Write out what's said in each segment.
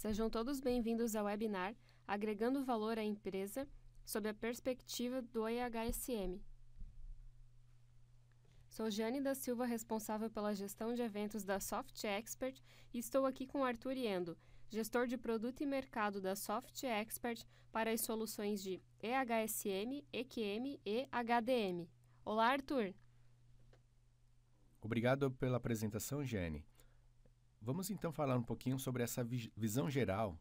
Sejam todos bem-vindos ao webinar Agregando Valor à Empresa sob a perspectiva do EHSM. Sou Jane da Silva, responsável pela gestão de eventos da Soft Expert, e estou aqui com Arthur Endo, gestor de produto e mercado da Soft Expert para as soluções de EHSM, EQM e HDM. Olá, Arthur! Obrigado pela apresentação, Jane. Vamos então falar um pouquinho sobre essa vi visão geral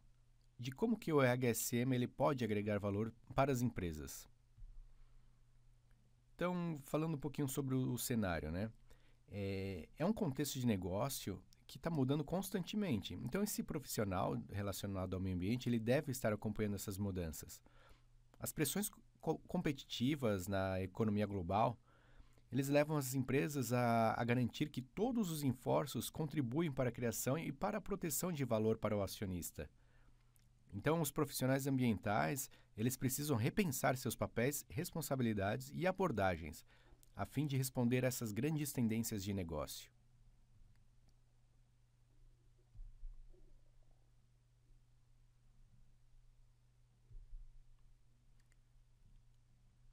de como que o EHSM ele pode agregar valor para as empresas. Então, falando um pouquinho sobre o, cenário, né? É, é um contexto de negócio que está mudando constantemente. Então, esse profissional relacionado ao meio ambiente ele deve estar acompanhando essas mudanças. As pressões co competitivas na economia global eles levam as empresas a, a garantir que todos os esforços contribuem para a criação e para a proteção de valor para o acionista. Então, os profissionais ambientais, eles precisam repensar seus papéis, responsabilidades e abordagens, a fim de responder a essas grandes tendências de negócio.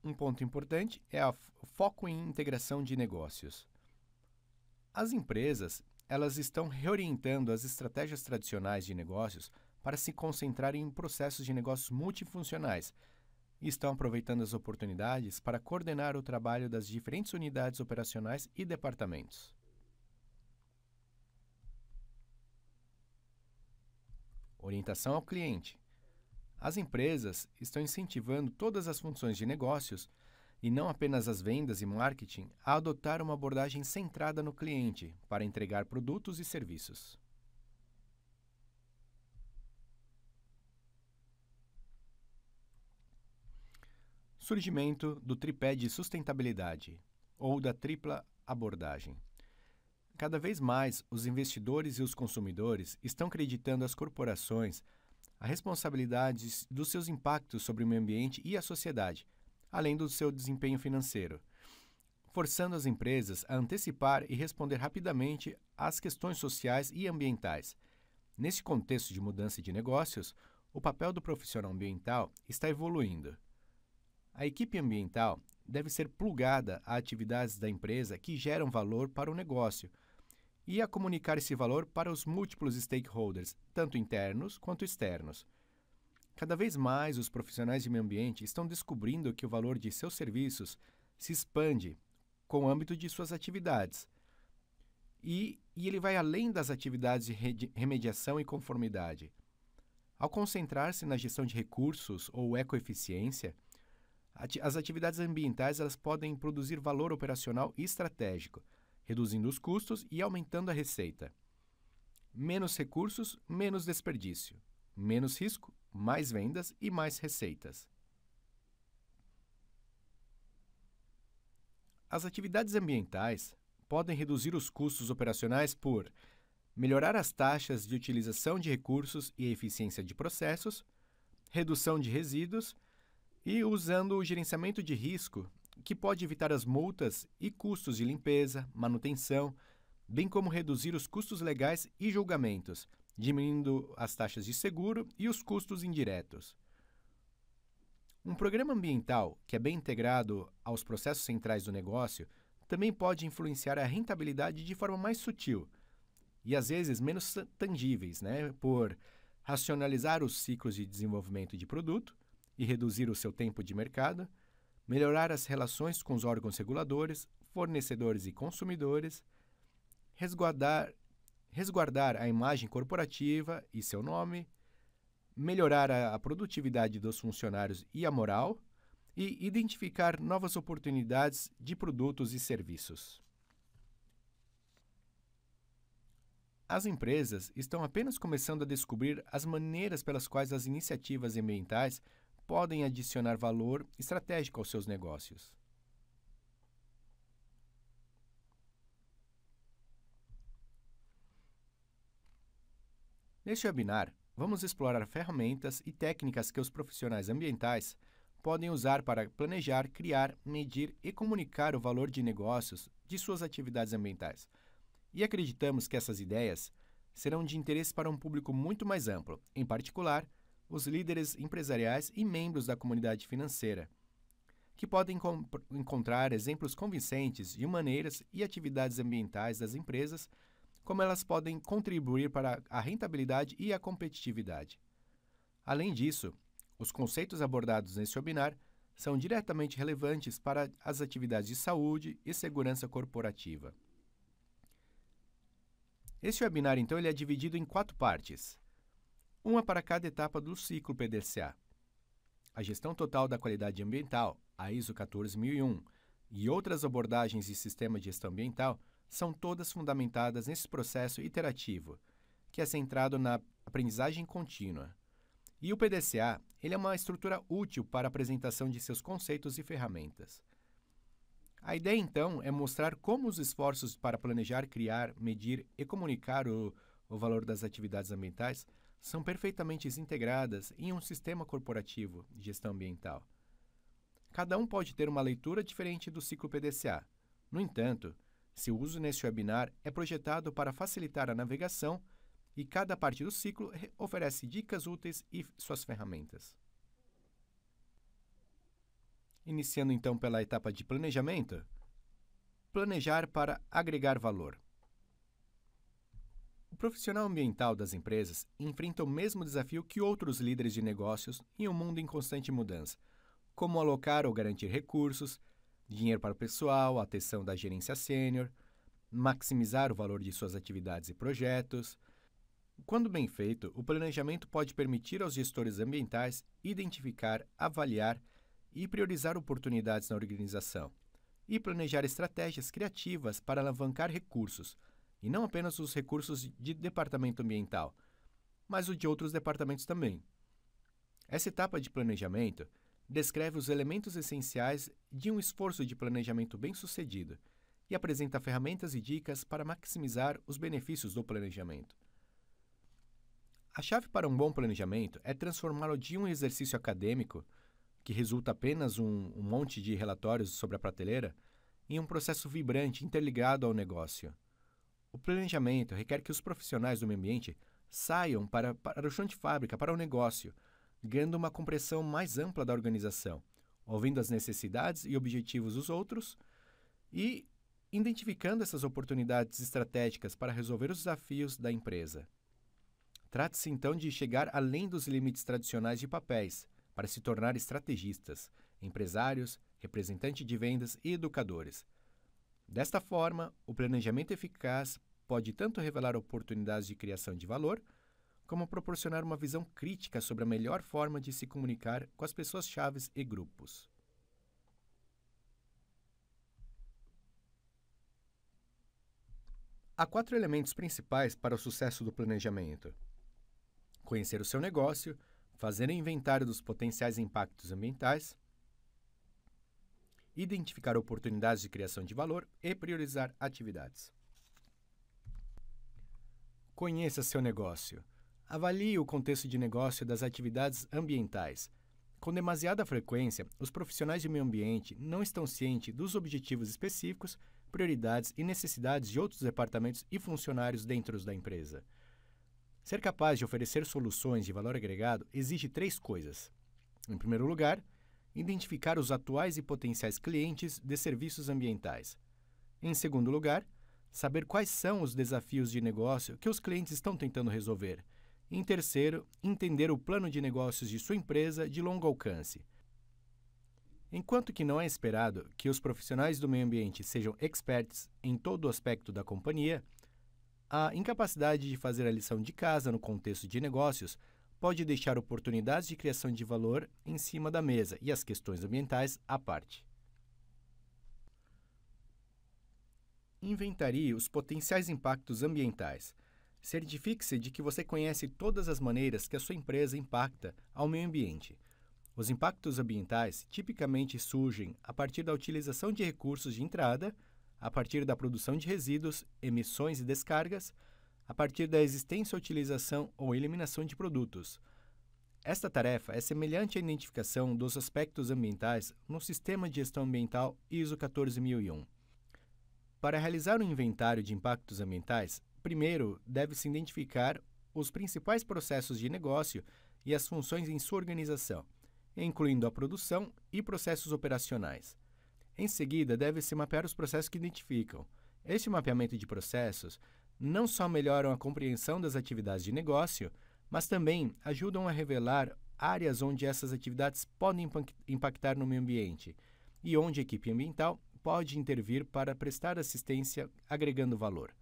Um ponto importante é o foco em integração de negócios. As empresas, elas estão reorientando as estratégias tradicionais de negócios para se concentrar em processos de negócios multifuncionais e estão aproveitando as oportunidades para coordenar o trabalho das diferentes unidades operacionais e departamentos. Orientação ao cliente. As empresas estão incentivando todas as funções de negócios, e não apenas as vendas e marketing, a adotar uma abordagem centrada no cliente para entregar produtos e serviços. Surgimento do tripé de sustentabilidade ou da tripla abordagem. Cada vez mais, os investidores e os consumidores estão acreditando as corporações a responsabilidade dos seus impactos sobre o meio ambiente e a sociedade, além do seu desempenho financeiro, forçando as empresas a antecipar e responder rapidamente às questões sociais e ambientais. Nesse contexto de mudança de negócios, o papel do profissional ambiental está evoluindo. A equipe ambiental deve ser plugada a atividades da empresa que geram valor para o negócio – e a comunicar esse valor para os múltiplos stakeholders, tanto internos quanto externos. Cada vez mais os profissionais de meio ambiente estão descobrindo que o valor de seus serviços se expande com o âmbito de suas atividades. E, e ele vai além das atividades de remediação e conformidade. Ao concentrar-se na gestão de recursos ou ecoeficiência, as atividades ambientais elas podem produzir valor operacional e estratégico – reduzindo os custos e aumentando a receita. Menos recursos, menos desperdício. Menos risco, mais vendas e mais receitas. As atividades ambientais podem reduzir os custos operacionais por melhorar as taxas de utilização de recursos e eficiência de processos, redução de resíduos e usando o gerenciamento de risco que pode evitar as multas e custos de limpeza, manutenção, bem como reduzir os custos legais e julgamentos, diminuindo as taxas de seguro e os custos indiretos. Um programa ambiental que é bem integrado aos processos centrais do negócio também pode influenciar a rentabilidade de forma mais sutil e às vezes menos tangíveis, né? por racionalizar os ciclos de desenvolvimento de produto e reduzir o seu tempo de mercado melhorar as relações com os órgãos reguladores, fornecedores e consumidores, resguardar, resguardar a imagem corporativa e seu nome, melhorar a, a produtividade dos funcionários e a moral, e identificar novas oportunidades de produtos e serviços. As empresas estão apenas começando a descobrir as maneiras pelas quais as iniciativas ambientais podem adicionar valor estratégico aos seus negócios. Neste webinar, vamos explorar ferramentas e técnicas que os profissionais ambientais podem usar para planejar, criar, medir e comunicar o valor de negócios de suas atividades ambientais. E acreditamos que essas ideias serão de interesse para um público muito mais amplo, em particular, os líderes empresariais e membros da comunidade financeira, que podem encontrar exemplos convincentes de maneiras e atividades ambientais das empresas, como elas podem contribuir para a rentabilidade e a competitividade. Além disso, os conceitos abordados neste webinar são diretamente relevantes para as atividades de saúde e segurança corporativa. Este webinar, então, ele é dividido em quatro partes uma para cada etapa do ciclo PDCA. A gestão total da qualidade ambiental, a ISO 14001, e outras abordagens de sistema de gestão ambiental são todas fundamentadas nesse processo iterativo, que é centrado na aprendizagem contínua. E o PDCA, ele é uma estrutura útil para a apresentação de seus conceitos e ferramentas. A ideia, então, é mostrar como os esforços para planejar, criar, medir e comunicar o, o valor das atividades ambientais são perfeitamente integradas em um sistema corporativo de gestão ambiental. Cada um pode ter uma leitura diferente do ciclo PDCA. No entanto, seu uso neste webinar é projetado para facilitar a navegação e cada parte do ciclo oferece dicas úteis e suas ferramentas. Iniciando então pela etapa de planejamento. Planejar para agregar valor. O profissional ambiental das empresas enfrenta o mesmo desafio que outros líderes de negócios em um mundo em constante mudança, como alocar ou garantir recursos, dinheiro para o pessoal, atenção da gerência sênior, maximizar o valor de suas atividades e projetos. Quando bem feito, o planejamento pode permitir aos gestores ambientais identificar, avaliar e priorizar oportunidades na organização, e planejar estratégias criativas para alavancar recursos e não apenas os recursos de departamento ambiental, mas o de outros departamentos também. Essa etapa de planejamento descreve os elementos essenciais de um esforço de planejamento bem-sucedido e apresenta ferramentas e dicas para maximizar os benefícios do planejamento. A chave para um bom planejamento é transformá-lo de um exercício acadêmico, que resulta apenas um, um monte de relatórios sobre a prateleira, em um processo vibrante interligado ao negócio. O planejamento requer que os profissionais do meio ambiente saiam para, para o chão de fábrica, para o negócio, ganhando uma compreensão mais ampla da organização, ouvindo as necessidades e objetivos dos outros e identificando essas oportunidades estratégicas para resolver os desafios da empresa. Trata-se então de chegar além dos limites tradicionais de papéis para se tornar estrategistas, empresários, representantes de vendas e educadores. Desta forma, o planejamento eficaz pode tanto revelar oportunidades de criação de valor, como proporcionar uma visão crítica sobre a melhor forma de se comunicar com as pessoas chaves e grupos. Há quatro elementos principais para o sucesso do planejamento: conhecer o seu negócio, fazer um inventário dos potenciais impactos ambientais, identificar oportunidades de criação de valor e priorizar atividades. Conheça seu negócio. Avalie o contexto de negócio das atividades ambientais. Com demasiada frequência, os profissionais de meio ambiente não estão cientes dos objetivos específicos, prioridades e necessidades de outros departamentos e funcionários dentro da empresa. Ser capaz de oferecer soluções de valor agregado exige três coisas. Em primeiro lugar, identificar os atuais e potenciais clientes de serviços ambientais. Em segundo lugar, saber quais são os desafios de negócio que os clientes estão tentando resolver. Em terceiro, entender o plano de negócios de sua empresa de longo alcance. Enquanto que não é esperado que os profissionais do meio ambiente sejam experts em todo o aspecto da companhia, a incapacidade de fazer a lição de casa no contexto de negócios pode deixar oportunidades de criação de valor em cima da mesa e as questões ambientais à parte. Inventarie os potenciais impactos ambientais. Certifique-se de que você conhece todas as maneiras que a sua empresa impacta ao meio ambiente. Os impactos ambientais tipicamente surgem a partir da utilização de recursos de entrada, a partir da produção de resíduos, emissões e descargas, a partir da existência, utilização ou eliminação de produtos. Esta tarefa é semelhante à identificação dos aspectos ambientais no Sistema de Gestão Ambiental ISO 14001. Para realizar um inventário de impactos ambientais, primeiro deve-se identificar os principais processos de negócio e as funções em sua organização, incluindo a produção e processos operacionais. Em seguida, deve-se mapear os processos que identificam. Este mapeamento de processos não só melhoram a compreensão das atividades de negócio, mas também ajudam a revelar áreas onde essas atividades podem impactar no meio ambiente e onde a equipe ambiental pode intervir para prestar assistência agregando valor.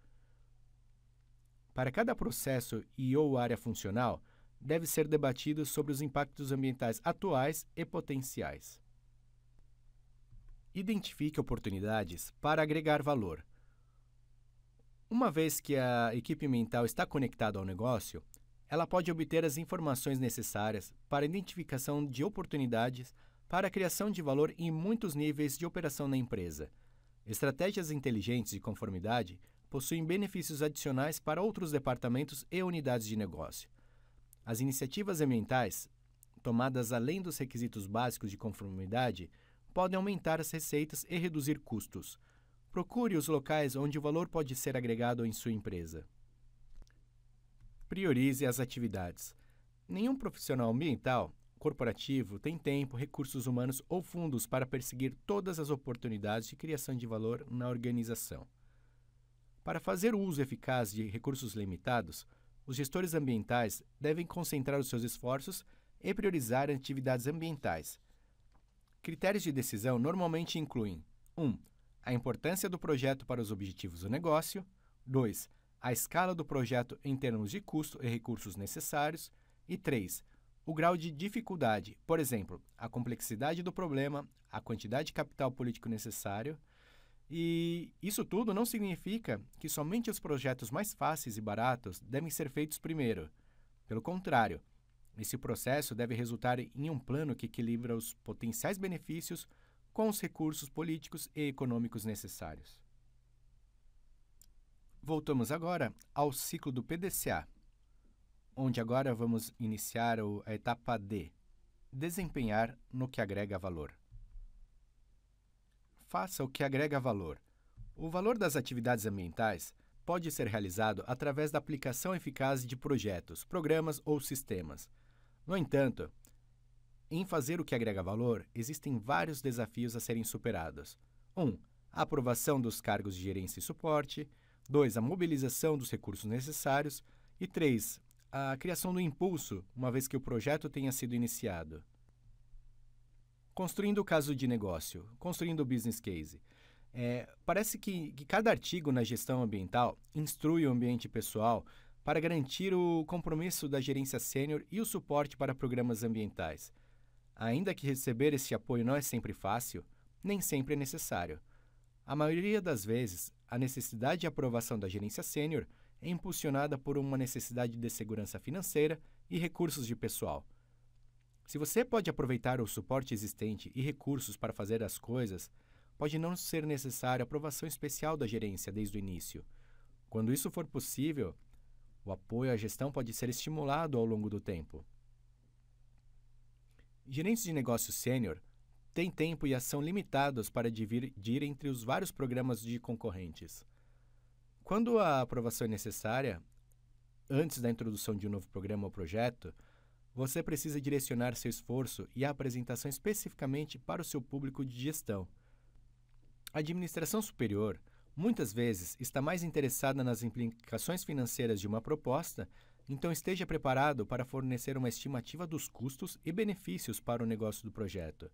Para cada processo e ou área funcional, deve ser debatido sobre os impactos ambientais atuais e potenciais. Identifique oportunidades para agregar valor uma vez que a equipe mental está conectada ao negócio, ela pode obter as informações necessárias para a identificação de oportunidades para a criação de valor em muitos níveis de operação na empresa. Estratégias inteligentes de conformidade possuem benefícios adicionais para outros departamentos e unidades de negócio. As iniciativas ambientais, tomadas além dos requisitos básicos de conformidade, podem aumentar as receitas e reduzir custos. Procure os locais onde o valor pode ser agregado em sua empresa. Priorize as atividades. Nenhum profissional ambiental, corporativo, tem tempo, recursos humanos ou fundos para perseguir todas as oportunidades de criação de valor na organização. Para fazer uso eficaz de recursos limitados, os gestores ambientais devem concentrar os seus esforços e priorizar atividades ambientais. Critérios de decisão normalmente incluem 1. Um, a importância do projeto para os objetivos do negócio, 2. a escala do projeto em termos de custo e recursos necessários, e 3. o grau de dificuldade, por exemplo, a complexidade do problema, a quantidade de capital político necessário. E isso tudo não significa que somente os projetos mais fáceis e baratos devem ser feitos primeiro. Pelo contrário, esse processo deve resultar em um plano que equilibra os potenciais benefícios com os recursos políticos e econômicos necessários. Voltamos agora ao ciclo do PDCA, onde agora vamos iniciar a etapa D, desempenhar no que agrega valor. Faça o que agrega valor. O valor das atividades ambientais pode ser realizado através da aplicação eficaz de projetos, programas ou sistemas. No entanto, em fazer o que agrega valor, existem vários desafios a serem superados. 1. Um, a aprovação dos cargos de gerência e suporte. 2. A mobilização dos recursos necessários. E 3. A criação do impulso, uma vez que o projeto tenha sido iniciado. Construindo o caso de negócio, construindo o business case. É, parece que, que cada artigo na gestão ambiental instrui o ambiente pessoal para garantir o compromisso da gerência sênior e o suporte para programas ambientais. Ainda que receber este apoio não é sempre fácil, nem sempre é necessário. A maioria das vezes, a necessidade de aprovação da gerência sênior é impulsionada por uma necessidade de segurança financeira e recursos de pessoal. Se você pode aproveitar o suporte existente e recursos para fazer as coisas, pode não ser necessária aprovação especial da gerência desde o início. Quando isso for possível, o apoio à gestão pode ser estimulado ao longo do tempo. Gerentes de negócio sênior têm tempo e ação limitados para dividir entre os vários programas de concorrentes. Quando a aprovação é necessária, antes da introdução de um novo programa ou projeto, você precisa direcionar seu esforço e a apresentação especificamente para o seu público de gestão. A administração superior muitas vezes está mais interessada nas implicações financeiras de uma proposta então esteja preparado para fornecer uma estimativa dos custos e benefícios para o negócio do projeto.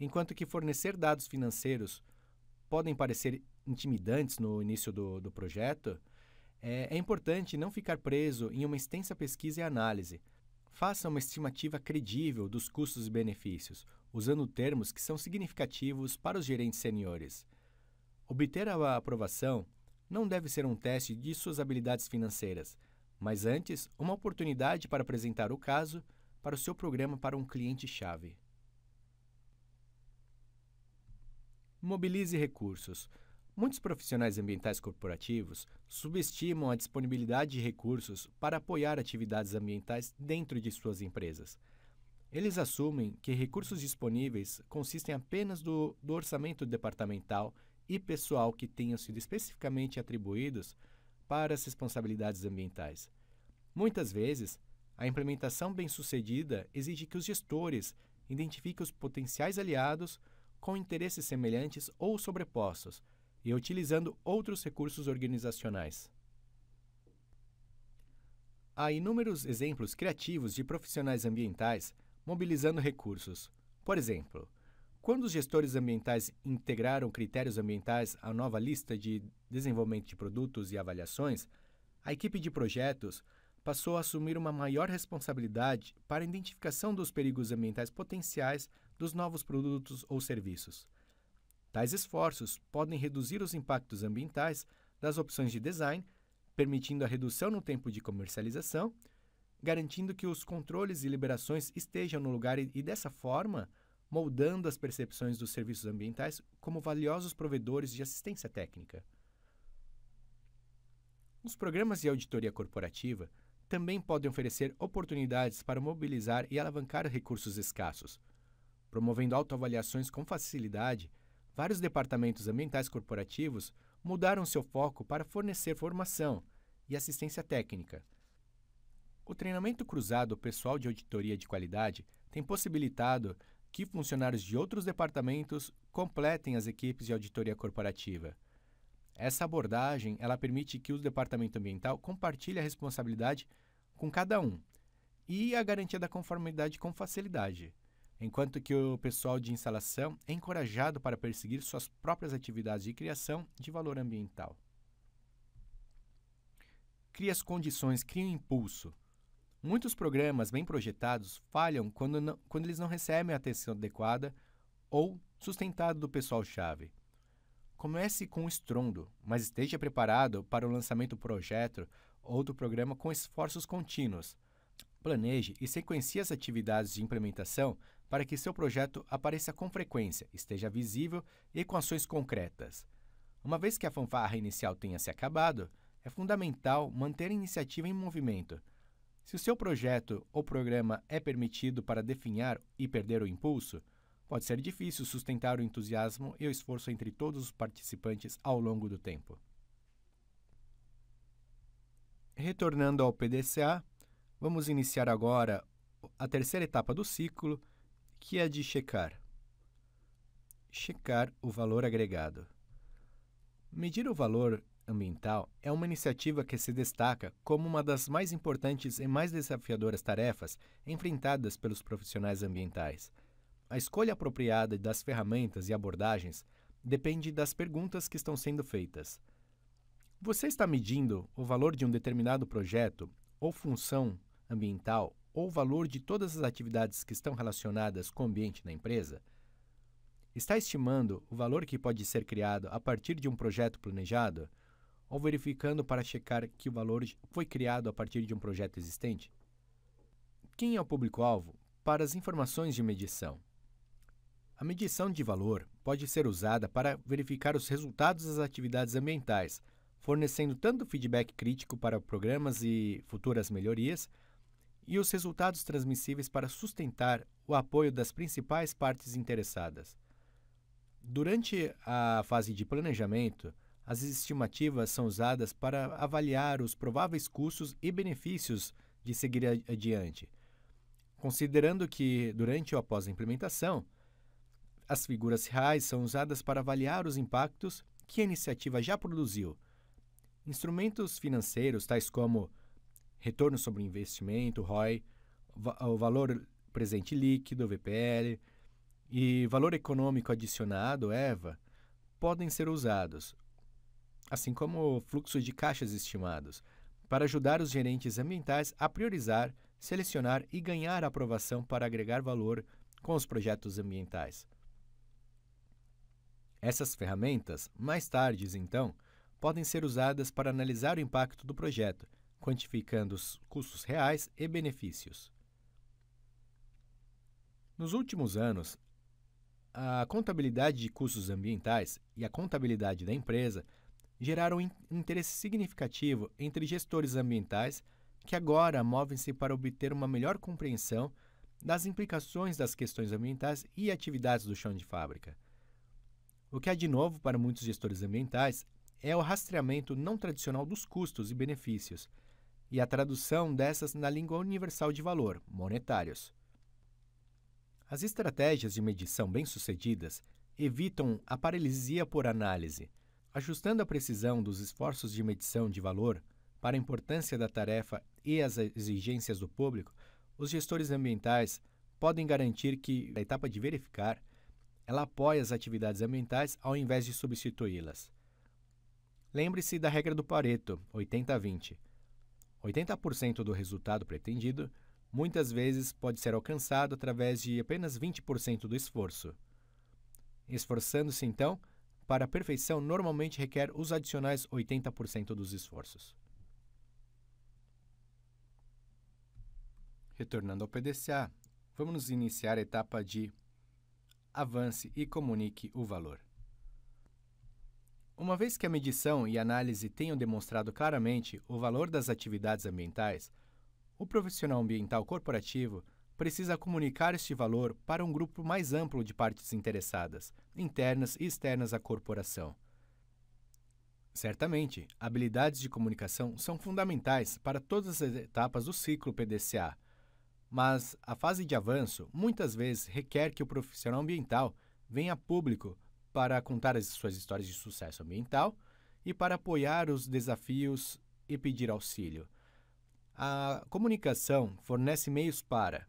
Enquanto que fornecer dados financeiros podem parecer intimidantes no início do, do projeto, é, é importante não ficar preso em uma extensa pesquisa e análise. Faça uma estimativa credível dos custos e benefícios, usando termos que são significativos para os gerentes seniores. Obter a aprovação não deve ser um teste de suas habilidades financeiras, mas antes, uma oportunidade para apresentar o caso para o seu programa para um cliente-chave. Mobilize recursos. Muitos profissionais ambientais corporativos subestimam a disponibilidade de recursos para apoiar atividades ambientais dentro de suas empresas. Eles assumem que recursos disponíveis consistem apenas do, do orçamento departamental e pessoal que tenham sido especificamente atribuídos para as responsabilidades ambientais. Muitas vezes, a implementação bem-sucedida exige que os gestores identifiquem os potenciais aliados com interesses semelhantes ou sobrepostos e utilizando outros recursos organizacionais. Há inúmeros exemplos criativos de profissionais ambientais mobilizando recursos. Por exemplo, quando os gestores ambientais integraram critérios ambientais à nova lista de desenvolvimento de produtos e avaliações, a equipe de projetos passou a assumir uma maior responsabilidade para a identificação dos perigos ambientais potenciais dos novos produtos ou serviços. Tais esforços podem reduzir os impactos ambientais das opções de design, permitindo a redução no tempo de comercialização, garantindo que os controles e liberações estejam no lugar e, e dessa forma, moldando as percepções dos serviços ambientais como valiosos provedores de assistência técnica. Os programas de auditoria corporativa também podem oferecer oportunidades para mobilizar e alavancar recursos escassos. Promovendo autoavaliações com facilidade, vários departamentos ambientais corporativos mudaram seu foco para fornecer formação e assistência técnica. O treinamento cruzado ao pessoal de auditoria de qualidade tem possibilitado que funcionários de outros departamentos completem as equipes de auditoria corporativa. Essa abordagem ela permite que o departamento ambiental compartilhe a responsabilidade com cada um e a garantia da conformidade com facilidade, enquanto que o pessoal de instalação é encorajado para perseguir suas próprias atividades de criação de valor ambiental. Cria as condições, cria o um impulso. Muitos programas bem projetados falham quando, não, quando eles não recebem a atenção adequada ou sustentado do pessoal-chave. Comece com um estrondo, mas esteja preparado para o lançamento do projeto ou do programa com esforços contínuos. Planeje e sequencie as atividades de implementação para que seu projeto apareça com frequência, esteja visível e com ações concretas. Uma vez que a fanfarra inicial tenha se acabado, é fundamental manter a iniciativa em movimento – se o seu projeto ou programa é permitido para definhar e perder o impulso, pode ser difícil sustentar o entusiasmo e o esforço entre todos os participantes ao longo do tempo. Retornando ao PDCA, vamos iniciar agora a terceira etapa do ciclo, que é de checar. Checar o valor agregado. Medir o valor ambiental é uma iniciativa que se destaca como uma das mais importantes e mais desafiadoras tarefas enfrentadas pelos profissionais ambientais. A escolha apropriada das ferramentas e abordagens depende das perguntas que estão sendo feitas. Você está medindo o valor de um determinado projeto ou função ambiental ou o valor de todas as atividades que estão relacionadas com o ambiente na empresa? Está estimando o valor que pode ser criado a partir de um projeto planejado? ou verificando para checar que o valor foi criado a partir de um projeto existente? Quem é o público-alvo para as informações de medição? A medição de valor pode ser usada para verificar os resultados das atividades ambientais, fornecendo tanto feedback crítico para programas e futuras melhorias, e os resultados transmissíveis para sustentar o apoio das principais partes interessadas. Durante a fase de planejamento, as estimativas são usadas para avaliar os prováveis custos e benefícios de seguir adiante, considerando que, durante ou após a implementação, as figuras reais são usadas para avaliar os impactos que a iniciativa já produziu. Instrumentos financeiros, tais como retorno sobre investimento, ROI, o valor presente líquido, VPL, e valor econômico adicionado, EVA, podem ser usados, assim como o fluxo de caixas estimados, para ajudar os gerentes ambientais a priorizar, selecionar e ganhar aprovação para agregar valor com os projetos ambientais. Essas ferramentas, mais tarde, então, podem ser usadas para analisar o impacto do projeto, quantificando os custos reais e benefícios. Nos últimos anos, a contabilidade de custos ambientais e a contabilidade da empresa geraram um interesse significativo entre gestores ambientais que agora movem-se para obter uma melhor compreensão das implicações das questões ambientais e atividades do chão de fábrica. O que há de novo para muitos gestores ambientais é o rastreamento não tradicional dos custos e benefícios e a tradução dessas na língua universal de valor, monetários. As estratégias de medição bem-sucedidas evitam a paralisia por análise, Ajustando a precisão dos esforços de medição de valor para a importância da tarefa e as exigências do público, os gestores ambientais podem garantir que a etapa de verificar ela apoia as atividades ambientais ao invés de substituí-las. Lembre-se da regra do Pareto, 80-20. 80%, -20. 80 do resultado pretendido muitas vezes pode ser alcançado através de apenas 20% do esforço. Esforçando-se, então, para a perfeição normalmente requer os adicionais 80% dos esforços. Retornando ao PDCA, vamos iniciar a etapa de avance e comunique o valor. Uma vez que a medição e análise tenham demonstrado claramente o valor das atividades ambientais, o profissional ambiental corporativo precisa comunicar este valor para um grupo mais amplo de partes interessadas, internas e externas à corporação. Certamente, habilidades de comunicação são fundamentais para todas as etapas do ciclo PDCA, mas a fase de avanço muitas vezes requer que o profissional ambiental venha a público para contar as suas histórias de sucesso ambiental e para apoiar os desafios e pedir auxílio. A comunicação fornece meios para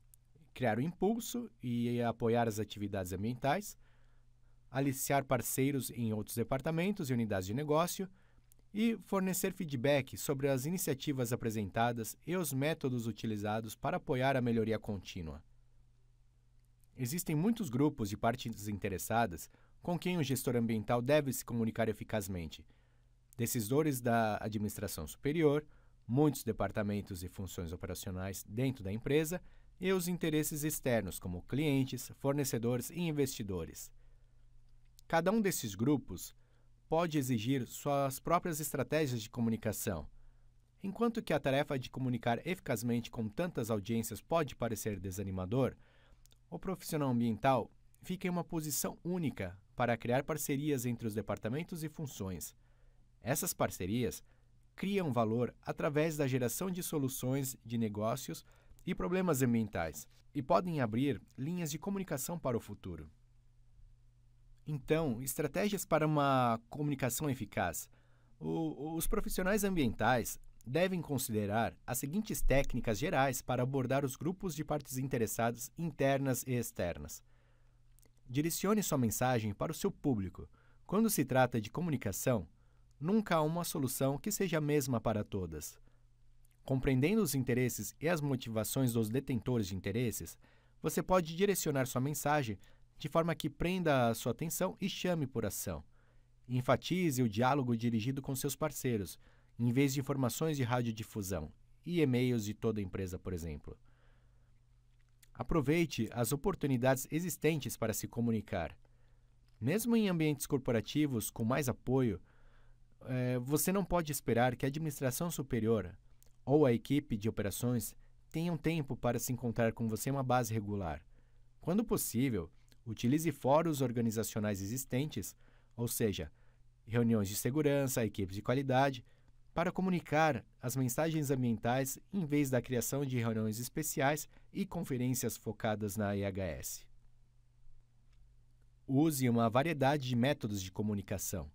criar o impulso e apoiar as atividades ambientais, aliciar parceiros em outros departamentos e unidades de negócio e fornecer feedback sobre as iniciativas apresentadas e os métodos utilizados para apoiar a melhoria contínua. Existem muitos grupos de partes interessadas com quem o gestor ambiental deve se comunicar eficazmente. Decisores da administração superior, muitos departamentos e funções operacionais dentro da empresa e os interesses externos, como clientes, fornecedores e investidores. Cada um desses grupos pode exigir suas próprias estratégias de comunicação. Enquanto que a tarefa de comunicar eficazmente com tantas audiências pode parecer desanimador, o profissional ambiental fica em uma posição única para criar parcerias entre os departamentos e funções. Essas parcerias criam valor através da geração de soluções de negócios e problemas ambientais, e podem abrir linhas de comunicação para o futuro. Então, estratégias para uma comunicação eficaz. O, os profissionais ambientais devem considerar as seguintes técnicas gerais para abordar os grupos de partes interessadas internas e externas. Direcione sua mensagem para o seu público. Quando se trata de comunicação, nunca há uma solução que seja a mesma para todas. Compreendendo os interesses e as motivações dos detentores de interesses, você pode direcionar sua mensagem de forma que prenda a sua atenção e chame por ação. Enfatize o diálogo dirigido com seus parceiros, em vez de informações de radiodifusão e e-mails de toda a empresa, por exemplo. Aproveite as oportunidades existentes para se comunicar. Mesmo em ambientes corporativos com mais apoio, eh, você não pode esperar que a administração superior ou a equipe de operações tenham tempo para se encontrar com você em uma base regular. Quando possível, utilize fóruns organizacionais existentes, ou seja, reuniões de segurança, equipes de qualidade, para comunicar as mensagens ambientais em vez da criação de reuniões especiais e conferências focadas na IHS. Use uma variedade de métodos de comunicação.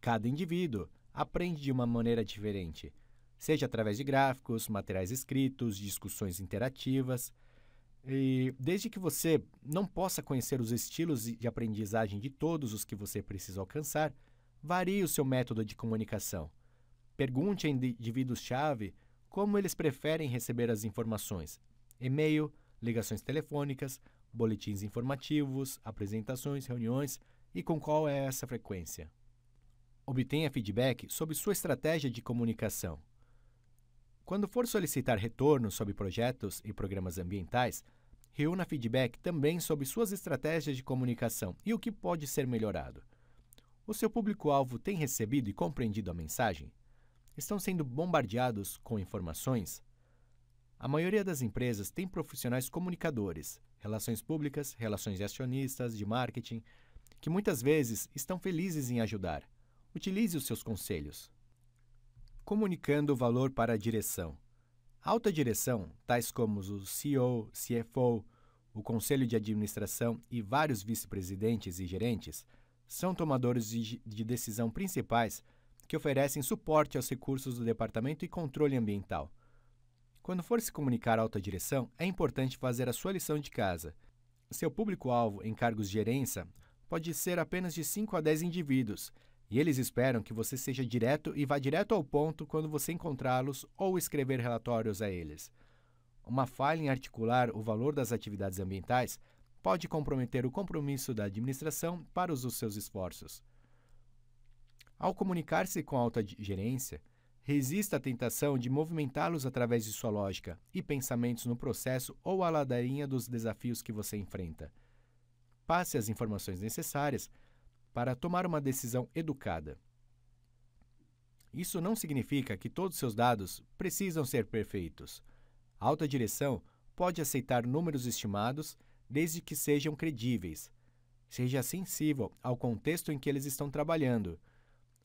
Cada indivíduo aprende de uma maneira diferente seja através de gráficos, materiais escritos, discussões interativas. E desde que você não possa conhecer os estilos de aprendizagem de todos os que você precisa alcançar, varie o seu método de comunicação. Pergunte a indivíduos-chave como eles preferem receber as informações: e-mail, ligações telefônicas, boletins informativos, apresentações, reuniões e com qual é essa frequência. Obtenha feedback sobre sua estratégia de comunicação. Quando for solicitar retorno sobre projetos e programas ambientais, reúna feedback também sobre suas estratégias de comunicação e o que pode ser melhorado. O seu público-alvo tem recebido e compreendido a mensagem? Estão sendo bombardeados com informações? A maioria das empresas tem profissionais comunicadores, relações públicas, relações de acionistas, de marketing, que muitas vezes estão felizes em ajudar. Utilize os seus conselhos comunicando o valor para a direção. alta direção, tais como o CEO, CFO, o conselho de administração e vários vice-presidentes e gerentes, são tomadores de decisão principais que oferecem suporte aos recursos do departamento e controle ambiental. Quando for se comunicar à alta direção, é importante fazer a sua lição de casa. Seu público-alvo em cargos de gerência pode ser apenas de 5 a 10 indivíduos, e eles esperam que você seja direto e vá direto ao ponto quando você encontrá-los ou escrever relatórios a eles. Uma falha em articular o valor das atividades ambientais pode comprometer o compromisso da administração para os seus esforços. Ao comunicar-se com a alta gerência, resista à tentação de movimentá-los através de sua lógica e pensamentos no processo ou à ladainha dos desafios que você enfrenta. Passe as informações necessárias para tomar uma decisão educada. Isso não significa que todos seus dados precisam ser perfeitos. A alta direção pode aceitar números estimados desde que sejam credíveis. Seja sensível ao contexto em que eles estão trabalhando,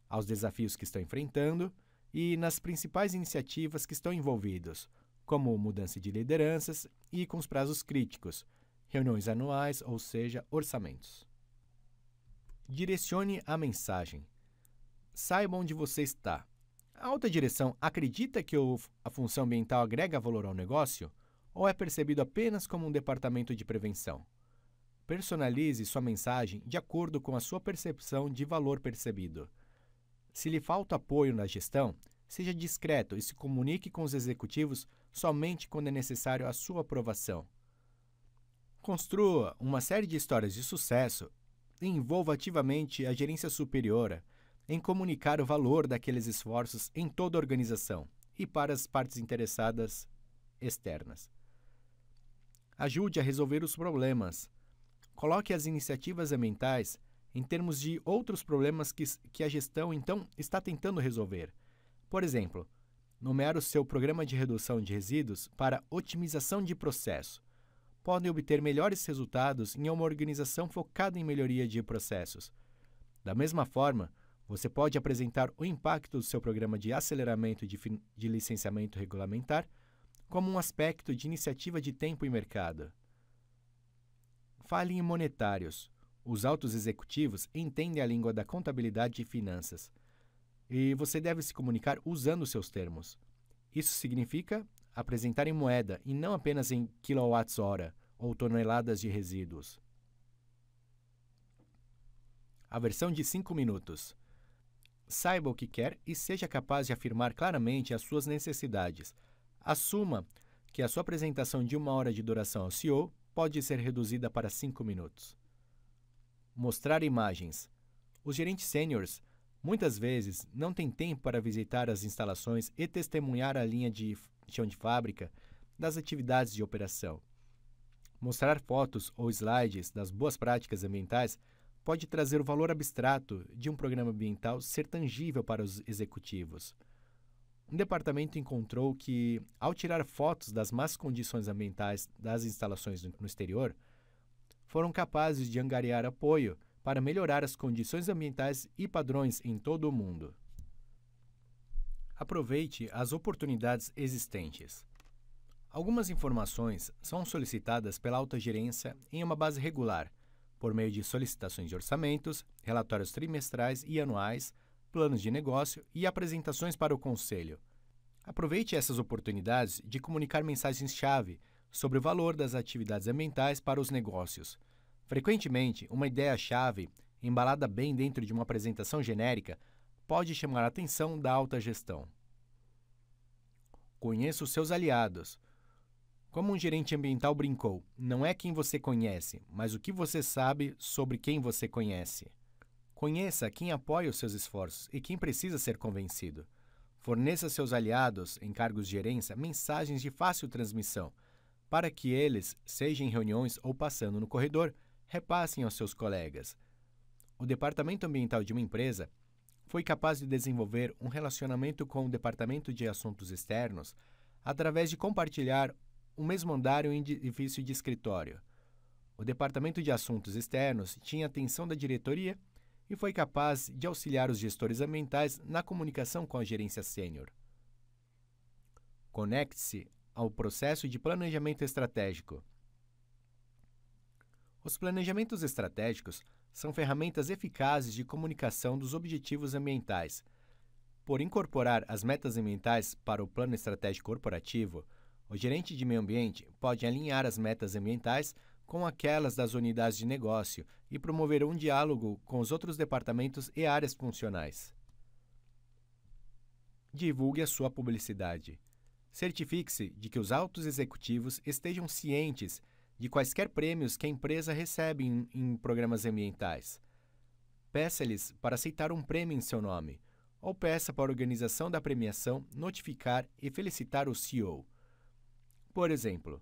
aos desafios que estão enfrentando e nas principais iniciativas que estão envolvidos, como mudança de lideranças e com os prazos críticos, reuniões anuais, ou seja, orçamentos. Direcione a mensagem. Saiba onde você está. A alta direção acredita que a função ambiental agrega valor ao negócio ou é percebido apenas como um departamento de prevenção? Personalize sua mensagem de acordo com a sua percepção de valor percebido. Se lhe falta apoio na gestão, seja discreto e se comunique com os executivos somente quando é necessário a sua aprovação. Construa uma série de histórias de sucesso envolva ativamente a gerência superior em comunicar o valor daqueles esforços em toda a organização e para as partes interessadas externas. Ajude a resolver os problemas. Coloque as iniciativas ambientais em termos de outros problemas que, que a gestão então está tentando resolver. Por exemplo, nomear o seu programa de redução de resíduos para otimização de processo podem obter melhores resultados em uma organização focada em melhoria de processos. Da mesma forma, você pode apresentar o impacto do seu programa de aceleramento de, de licenciamento regulamentar como um aspecto de iniciativa de tempo e mercado. Fale em monetários. Os altos executivos entendem a língua da contabilidade e finanças. E você deve se comunicar usando seus termos. Isso significa apresentar em moeda e não apenas em quilowatts-hora, ou toneladas de resíduos. A versão de 5 minutos. Saiba o que quer e seja capaz de afirmar claramente as suas necessidades. Assuma que a sua apresentação de uma hora de duração ao CEO pode ser reduzida para 5 minutos. Mostrar imagens. Os gerentes sêniores muitas vezes não têm tempo para visitar as instalações e testemunhar a linha de chão de fábrica das atividades de operação. Mostrar fotos ou slides das boas práticas ambientais pode trazer o valor abstrato de um programa ambiental ser tangível para os executivos. Um departamento encontrou que, ao tirar fotos das más condições ambientais das instalações no exterior, foram capazes de angariar apoio para melhorar as condições ambientais e padrões em todo o mundo. Aproveite as oportunidades existentes. Algumas informações são solicitadas pela alta gerência em uma base regular, por meio de solicitações de orçamentos, relatórios trimestrais e anuais, planos de negócio e apresentações para o Conselho. Aproveite essas oportunidades de comunicar mensagens-chave sobre o valor das atividades ambientais para os negócios. Frequentemente, uma ideia-chave, embalada bem dentro de uma apresentação genérica, pode chamar a atenção da alta gestão. Conheça os seus aliados. Como um gerente ambiental brincou, não é quem você conhece, mas o que você sabe sobre quem você conhece. Conheça quem apoia os seus esforços e quem precisa ser convencido. Forneça a seus aliados em cargos de gerência mensagens de fácil transmissão, para que eles, seja em reuniões ou passando no corredor, repassem aos seus colegas. O departamento ambiental de uma empresa foi capaz de desenvolver um relacionamento com o departamento de assuntos externos através de compartilhar o mesmo andar e um edifício de escritório. O Departamento de Assuntos Externos tinha atenção da diretoria e foi capaz de auxiliar os gestores ambientais na comunicação com a gerência sênior. Conecte-se ao processo de planejamento estratégico. Os planejamentos estratégicos são ferramentas eficazes de comunicação dos objetivos ambientais. Por incorporar as metas ambientais para o plano estratégico corporativo, o gerente de meio ambiente pode alinhar as metas ambientais com aquelas das unidades de negócio e promover um diálogo com os outros departamentos e áreas funcionais. Divulgue a sua publicidade. Certifique-se de que os altos executivos estejam cientes de quaisquer prêmios que a empresa recebe em, em programas ambientais. Peça-lhes para aceitar um prêmio em seu nome, ou peça para a organização da premiação notificar e felicitar o CEO. Por exemplo,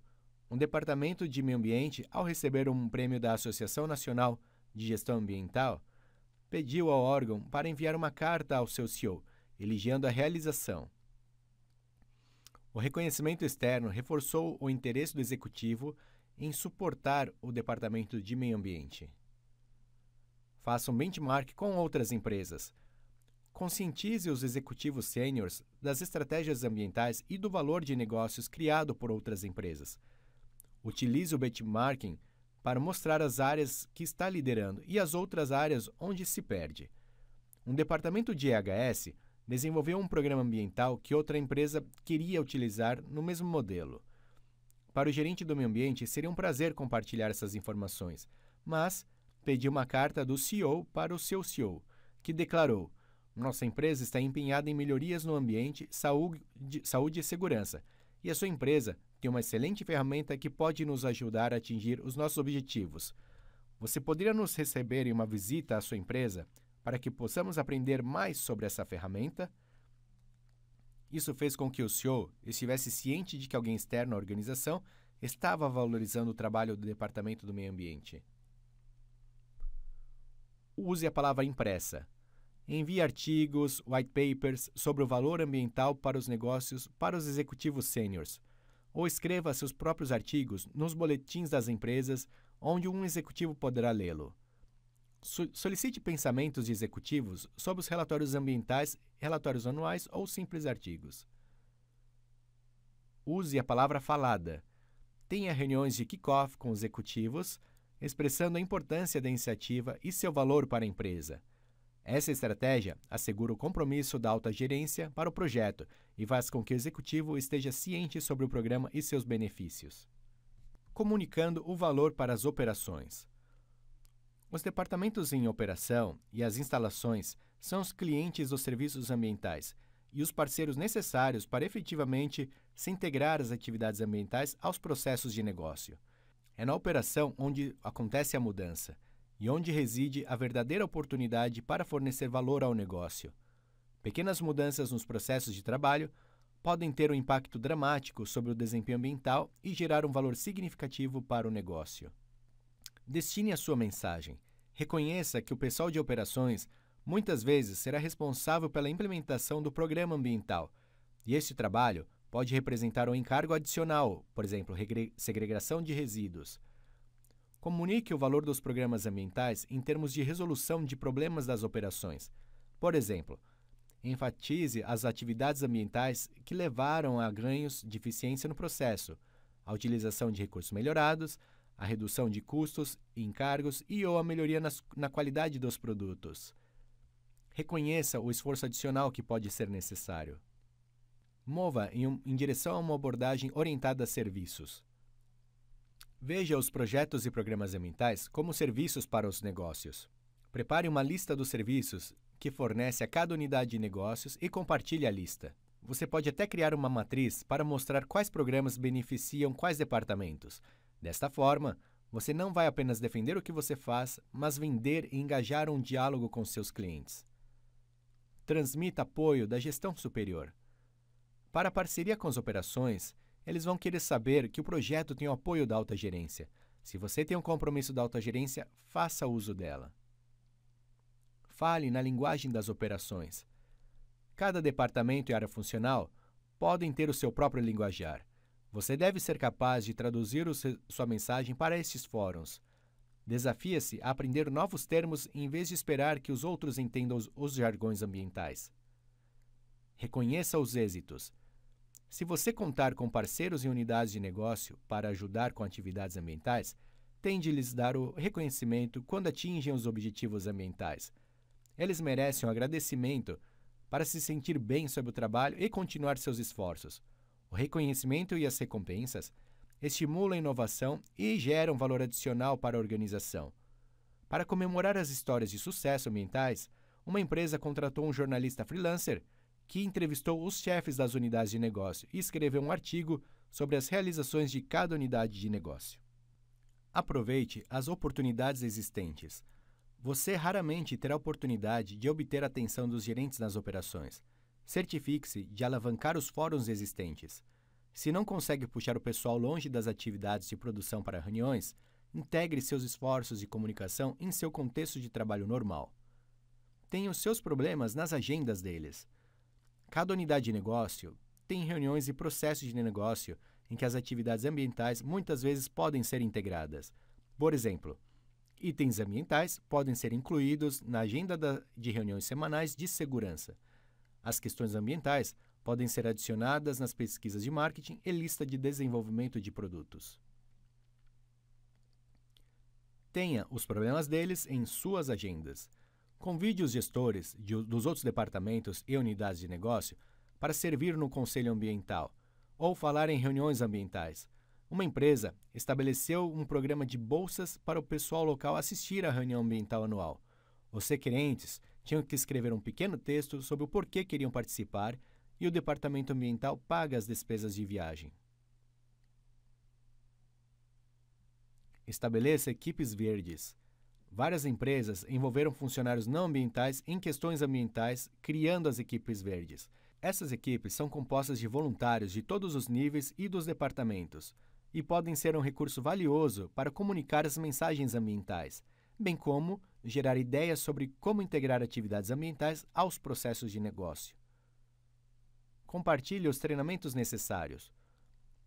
um departamento de meio ambiente, ao receber um prêmio da Associação Nacional de Gestão Ambiental, pediu ao órgão para enviar uma carta ao seu CEO, elogiando a realização. O reconhecimento externo reforçou o interesse do executivo em suportar o departamento de meio ambiente. Faça um benchmark com outras empresas conscientize os executivos sêniores das estratégias ambientais e do valor de negócios criado por outras empresas. Utilize o benchmarking para mostrar as áreas que está liderando e as outras áreas onde se perde. Um departamento de EHS desenvolveu um programa ambiental que outra empresa queria utilizar no mesmo modelo. Para o gerente do meio ambiente, seria um prazer compartilhar essas informações, mas pediu uma carta do CEO para o seu CEO, que declarou: nossa empresa está empenhada em melhorias no ambiente, saúde, saúde e segurança. E a sua empresa tem uma excelente ferramenta que pode nos ajudar a atingir os nossos objetivos. Você poderia nos receber em uma visita à sua empresa para que possamos aprender mais sobre essa ferramenta? Isso fez com que o CEO estivesse ciente de que alguém externo à organização estava valorizando o trabalho do Departamento do Meio Ambiente. Use a palavra impressa envie artigos, white papers sobre o valor ambiental para os negócios para os executivos sêniores. Ou escreva seus próprios artigos nos boletins das empresas, onde um executivo poderá lê-lo. solicite pensamentos de executivos sobre os relatórios ambientais, relatórios anuais ou simples artigos. Use a palavra falada. Tenha reuniões de kickoff com executivos, expressando a importância da iniciativa e seu valor para a empresa. Essa estratégia assegura o compromisso da alta gerência para o projeto e faz com que o executivo esteja ciente sobre o programa e seus benefícios. Comunicando o valor para as operações. Os departamentos em operação e as instalações são os clientes dos serviços ambientais e os parceiros necessários para efetivamente se integrar as atividades ambientais aos processos de negócio. É na operação onde acontece a mudança e onde reside a verdadeira oportunidade para fornecer valor ao negócio. Pequenas mudanças nos processos de trabalho podem ter um impacto dramático sobre o desempenho ambiental e gerar um valor significativo para o negócio. Destine a sua mensagem. Reconheça que o pessoal de operações muitas vezes será responsável pela implementação do programa ambiental, e este trabalho pode representar um encargo adicional, por exemplo, segregação de resíduos. Comunique o valor dos programas ambientais em termos de resolução de problemas das operações. Por exemplo, enfatize as atividades ambientais que levaram a ganhos de eficiência no processo, a utilização de recursos melhorados, a redução de custos e encargos e ou a melhoria nas, na qualidade dos produtos. Reconheça o esforço adicional que pode ser necessário. Mova em, um, em direção a uma abordagem orientada a serviços. Veja os projetos e programas ambientais como serviços para os negócios. Prepare uma lista dos serviços que fornece a cada unidade de negócios e compartilhe a lista. Você pode até criar uma matriz para mostrar quais programas beneficiam quais departamentos. Desta forma, você não vai apenas defender o que você faz, mas vender e engajar um diálogo com seus clientes. Transmita apoio da gestão superior. Para parceria com as operações, eles vão querer saber que o projeto tem o apoio da alta gerência. Se você tem um compromisso da alta gerência, faça uso dela. Fale na linguagem das operações. Cada departamento e área funcional podem ter o seu próprio linguajar. Você deve ser capaz de traduzir sua mensagem para estes fóruns. Desafia-se a aprender novos termos em vez de esperar que os outros entendam os, os jargões ambientais. Reconheça os êxitos. Se você contar com parceiros e unidades de negócio para ajudar com atividades ambientais, tende a lhes dar o reconhecimento quando atingem os objetivos ambientais. Eles merecem um agradecimento para se sentir bem sobre o trabalho e continuar seus esforços. O reconhecimento e as recompensas estimulam a inovação e geram valor adicional para a organização. Para comemorar as histórias de sucesso ambientais, uma empresa contratou um jornalista freelancer que entrevistou os chefes das unidades de negócio e escreveu um artigo sobre as realizações de cada unidade de negócio. Aproveite as oportunidades existentes. Você raramente terá oportunidade de obter a atenção dos gerentes nas operações. Certifique-se de alavancar os fóruns existentes. Se não consegue puxar o pessoal longe das atividades de produção para reuniões, integre seus esforços de comunicação em seu contexto de trabalho normal. Tenha os seus problemas nas agendas deles. Cada unidade de negócio tem reuniões e processos de negócio em que as atividades ambientais muitas vezes podem ser integradas. Por exemplo, itens ambientais podem ser incluídos na agenda de reuniões semanais de segurança. As questões ambientais podem ser adicionadas nas pesquisas de marketing e lista de desenvolvimento de produtos. Tenha os problemas deles em suas agendas. Convide os gestores de, dos outros departamentos e unidades de negócio para servir no Conselho Ambiental ou falar em reuniões ambientais. Uma empresa estabeleceu um programa de bolsas para o pessoal local assistir à reunião ambiental anual. Os requerentes tinham que escrever um pequeno texto sobre o porquê queriam participar e o departamento ambiental paga as despesas de viagem. Estabeleça equipes verdes. Várias empresas envolveram funcionários não ambientais em questões ambientais, criando as equipes verdes. Essas equipes são compostas de voluntários de todos os níveis e dos departamentos, e podem ser um recurso valioso para comunicar as mensagens ambientais, bem como gerar ideias sobre como integrar atividades ambientais aos processos de negócio. Compartilhe os treinamentos necessários.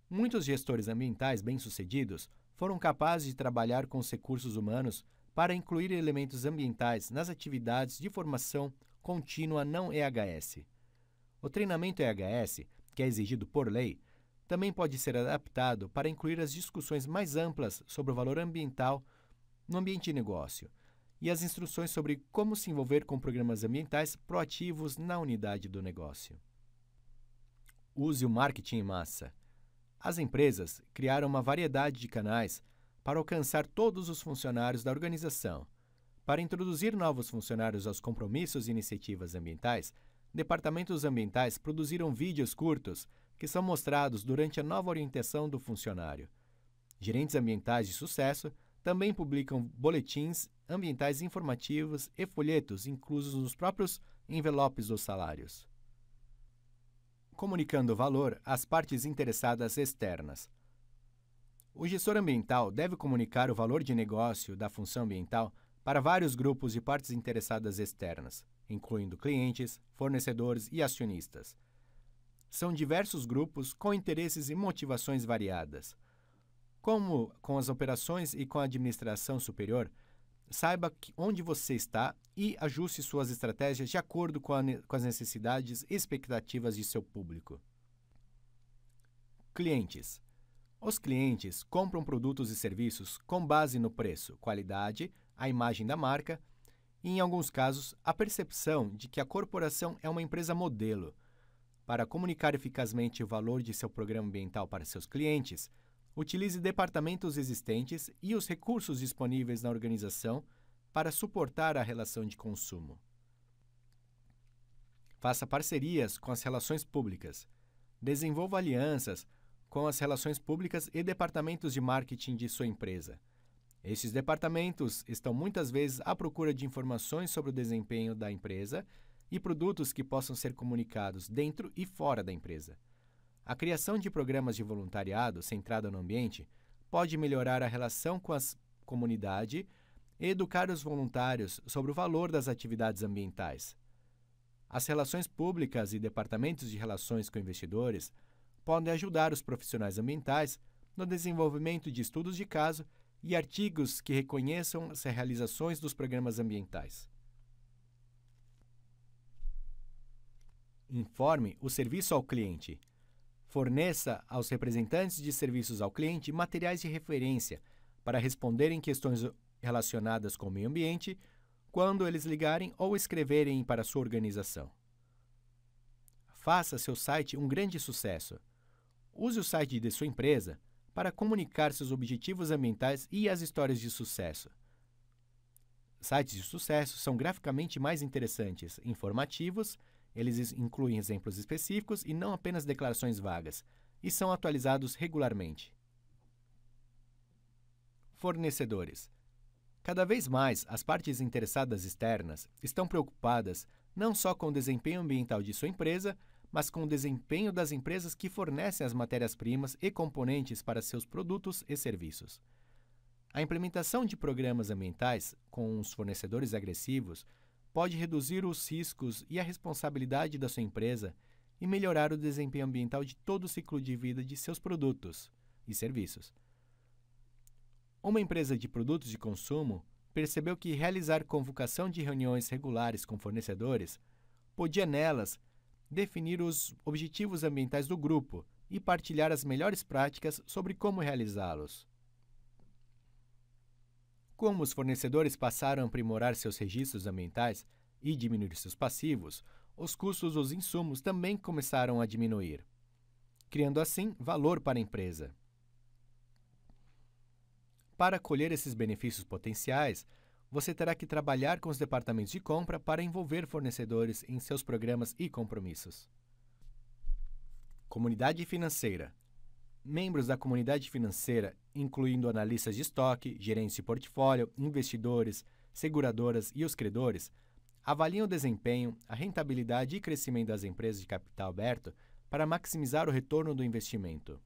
Muitos gestores ambientais bem-sucedidos foram capazes de trabalhar com os recursos humanos para incluir elementos ambientais nas atividades de formação contínua não EHS. O treinamento EHS, que é exigido por lei, também pode ser adaptado para incluir as discussões mais amplas sobre o valor ambiental no ambiente de negócio e as instruções sobre como se envolver com programas ambientais proativos na unidade do negócio. Use o marketing em massa. As empresas criaram uma variedade de canais para alcançar todos os funcionários da organização. Para introduzir novos funcionários aos compromissos e iniciativas ambientais, departamentos ambientais produziram vídeos curtos que são mostrados durante a nova orientação do funcionário. Gerentes ambientais de sucesso também publicam boletins ambientais informativos e folhetos inclusos nos próprios envelopes dos salários. Comunicando o valor às partes interessadas externas. O gestor ambiental deve comunicar o valor de negócio da função ambiental para vários grupos de partes interessadas externas, incluindo clientes, fornecedores e acionistas. São diversos grupos com interesses e motivações variadas. Como com as operações e com a administração superior, saiba onde você está e ajuste suas estratégias de acordo com, ne com as necessidades e expectativas de seu público. Clientes. Os clientes compram produtos e serviços com base no preço, qualidade, a imagem da marca e, em alguns casos, a percepção de que a corporação é uma empresa modelo. Para comunicar eficazmente o valor de seu programa ambiental para seus clientes, utilize departamentos existentes e os recursos disponíveis na organização para suportar a relação de consumo. Faça parcerias com as relações públicas. Desenvolva alianças com as relações públicas e departamentos de marketing de sua empresa. Esses departamentos estão muitas vezes à procura de informações sobre o desempenho da empresa e produtos que possam ser comunicados dentro e fora da empresa. A criação de programas de voluntariado centrado no ambiente pode melhorar a relação com a comunidade e educar os voluntários sobre o valor das atividades ambientais. As relações públicas e departamentos de relações com investidores podem ajudar os profissionais ambientais no desenvolvimento de estudos de caso e artigos que reconheçam as realizações dos programas ambientais. Informe o serviço ao cliente. Forneça aos representantes de serviços ao cliente materiais de referência para responderem questões relacionadas com o meio ambiente quando eles ligarem ou escreverem para sua organização. Faça seu site um grande sucesso. Use o site de sua empresa para comunicar seus objetivos ambientais e as histórias de sucesso. Sites de sucesso são graficamente mais interessantes, informativos, eles incluem exemplos específicos e não apenas declarações vagas, e são atualizados regularmente. Fornecedores. Cada vez mais, as partes interessadas externas estão preocupadas não só com o desempenho ambiental de sua empresa, mas com o desempenho das empresas que fornecem as matérias-primas e componentes para seus produtos e serviços. A implementação de programas ambientais com os fornecedores agressivos pode reduzir os riscos e a responsabilidade da sua empresa e melhorar o desempenho ambiental de todo o ciclo de vida de seus produtos e serviços. Uma empresa de produtos de consumo percebeu que realizar convocação de reuniões regulares com fornecedores podia nelas definir os objetivos ambientais do grupo e partilhar as melhores práticas sobre como realizá-los. Como os fornecedores passaram a aprimorar seus registros ambientais e diminuir seus passivos, os custos dos insumos também começaram a diminuir, criando assim valor para a empresa. Para colher esses benefícios potenciais, você terá que trabalhar com os departamentos de compra para envolver fornecedores em seus programas e compromissos. Comunidade financeira. Membros da comunidade financeira, incluindo analistas de estoque, gerentes de portfólio, investidores, seguradoras e os credores, avaliam o desempenho, a rentabilidade e crescimento das empresas de capital aberto para maximizar o retorno do investimento.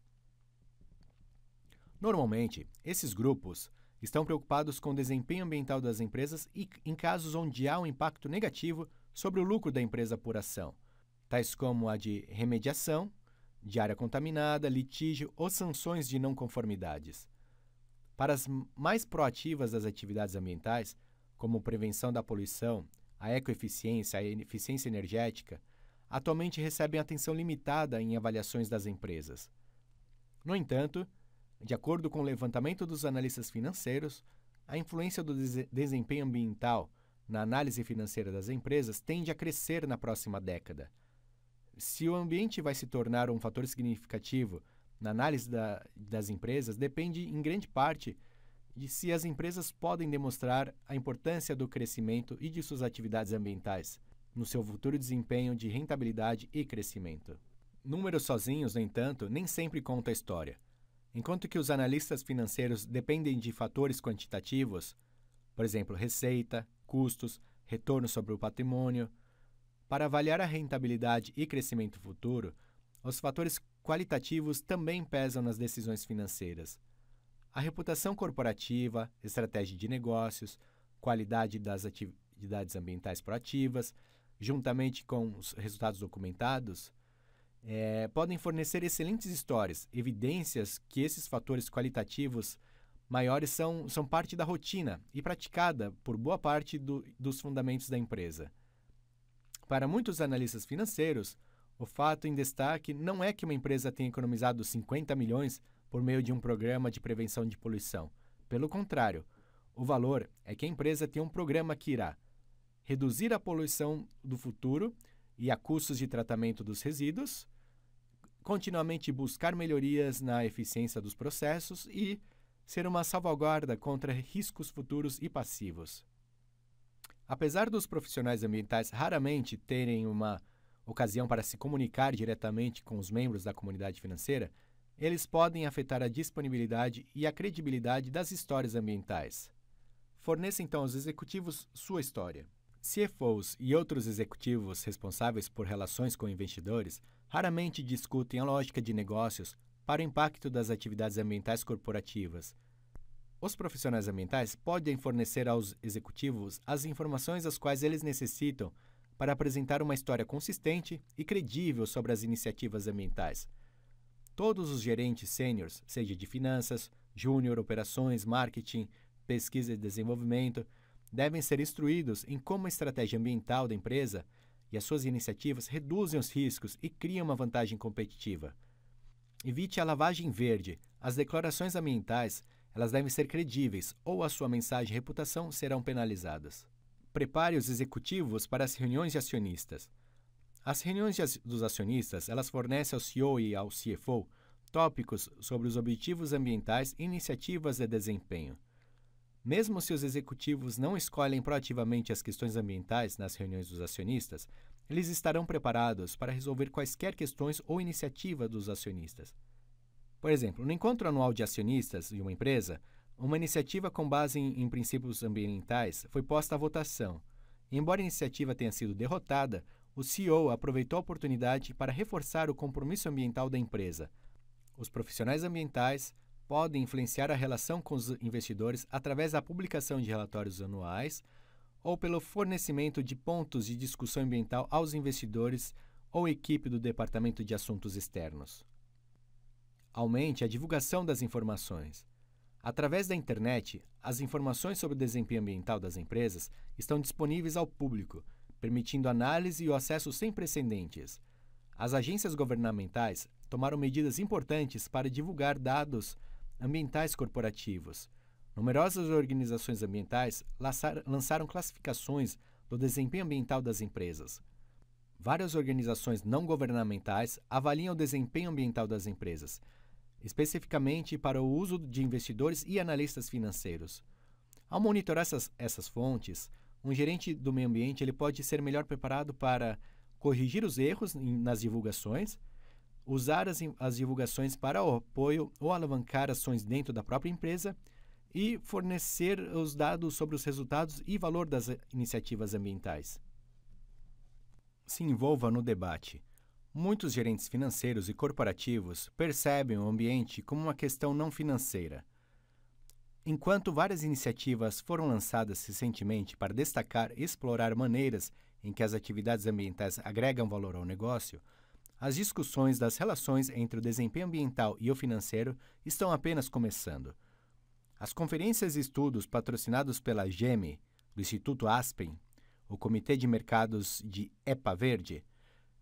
Normalmente, esses grupos estão preocupados com o desempenho ambiental das empresas e em casos onde há um impacto negativo sobre o lucro da empresa por ação, tais como a de remediação, de área contaminada, litígio ou sanções de não conformidades. Para as mais proativas das atividades ambientais, como prevenção da poluição, a ecoeficiência, a eficiência energética, atualmente recebem atenção limitada em avaliações das empresas. No entanto, de acordo com o levantamento dos analistas financeiros, a influência do desempenho ambiental na análise financeira das empresas tende a crescer na próxima década. Se o ambiente vai se tornar um fator significativo na análise da, das empresas depende, em grande parte, de se as empresas podem demonstrar a importância do crescimento e de suas atividades ambientais no seu futuro desempenho de rentabilidade e crescimento. Números sozinhos, no entanto, nem sempre conta a história. Enquanto que os analistas financeiros dependem de fatores quantitativos, por exemplo, receita, custos, retorno sobre o patrimônio, para avaliar a rentabilidade e crescimento futuro, os fatores qualitativos também pesam nas decisões financeiras. A reputação corporativa, estratégia de negócios, qualidade das atividades ambientais proativas, juntamente com os resultados documentados, é, podem fornecer excelentes histórias, evidências que esses fatores qualitativos maiores são, são parte da rotina e praticada por boa parte do, dos fundamentos da empresa. Para muitos analistas financeiros, o fato em destaque não é que uma empresa tenha economizado 50 milhões por meio de um programa de prevenção de poluição. Pelo contrário, o valor é que a empresa tem um programa que irá reduzir a poluição do futuro e a custos de tratamento dos resíduos, continuamente buscar melhorias na eficiência dos processos e ser uma salvaguarda contra riscos futuros e passivos. Apesar dos profissionais ambientais raramente terem uma ocasião para se comunicar diretamente com os membros da comunidade financeira, eles podem afetar a disponibilidade e a credibilidade das histórias ambientais. Forneça então aos executivos sua história. CFOs e outros executivos responsáveis por relações com investidores raramente discutem a lógica de negócios para o impacto das atividades ambientais corporativas. Os profissionais ambientais podem fornecer aos executivos as informações às quais eles necessitam para apresentar uma história consistente e credível sobre as iniciativas ambientais. Todos os gerentes sêniores, seja de finanças, júnior, operações, marketing, pesquisa e desenvolvimento, devem ser instruídos em como a estratégia ambiental da empresa e as suas iniciativas reduzem os riscos e criam uma vantagem competitiva. Evite a lavagem verde. As declarações ambientais, elas devem ser credíveis ou a sua mensagem e reputação serão penalizadas. Prepare os executivos para as reuniões de acionistas. As reuniões dos acionistas, elas fornecem ao CEO e ao CFO tópicos sobre os objetivos ambientais e iniciativas de desempenho. Mesmo se os executivos não escolhem proativamente as questões ambientais nas reuniões dos acionistas, eles estarão preparados para resolver quaisquer questões ou iniciativa dos acionistas. Por exemplo, no encontro anual de acionistas de uma empresa, uma iniciativa com base em, em princípios ambientais foi posta à votação. Embora a iniciativa tenha sido derrotada, o CEO aproveitou a oportunidade para reforçar o compromisso ambiental da empresa. Os profissionais ambientais, podem influenciar a relação com os investidores através da publicação de relatórios anuais ou pelo fornecimento de pontos de discussão ambiental aos investidores ou equipe do Departamento de Assuntos Externos. Aumente a divulgação das informações. Através da internet, as informações sobre o desempenho ambiental das empresas estão disponíveis ao público, permitindo análise e o acesso sem precedentes. As agências governamentais tomaram medidas importantes para divulgar dados ambientais corporativos. Numerosas organizações ambientais lançaram classificações do desempenho ambiental das empresas. Várias organizações não governamentais avaliam o desempenho ambiental das empresas, especificamente para o uso de investidores e analistas financeiros. Ao monitorar essas, essas fontes, um gerente do meio ambiente ele pode ser melhor preparado para corrigir os erros nas divulgações, usar as, as divulgações para o apoio ou alavancar ações dentro da própria empresa e fornecer os dados sobre os resultados e valor das eh, iniciativas ambientais. Se envolva no debate. Muitos gerentes financeiros e corporativos percebem o ambiente como uma questão não financeira. Enquanto várias iniciativas foram lançadas recentemente para destacar e explorar maneiras em que as atividades ambientais agregam valor ao negócio, as discussões das relações entre o desempenho ambiental e o financeiro estão apenas começando. As conferências e estudos patrocinados pela GEME, do Instituto Aspen, o Comitê de Mercados de EPA Verde,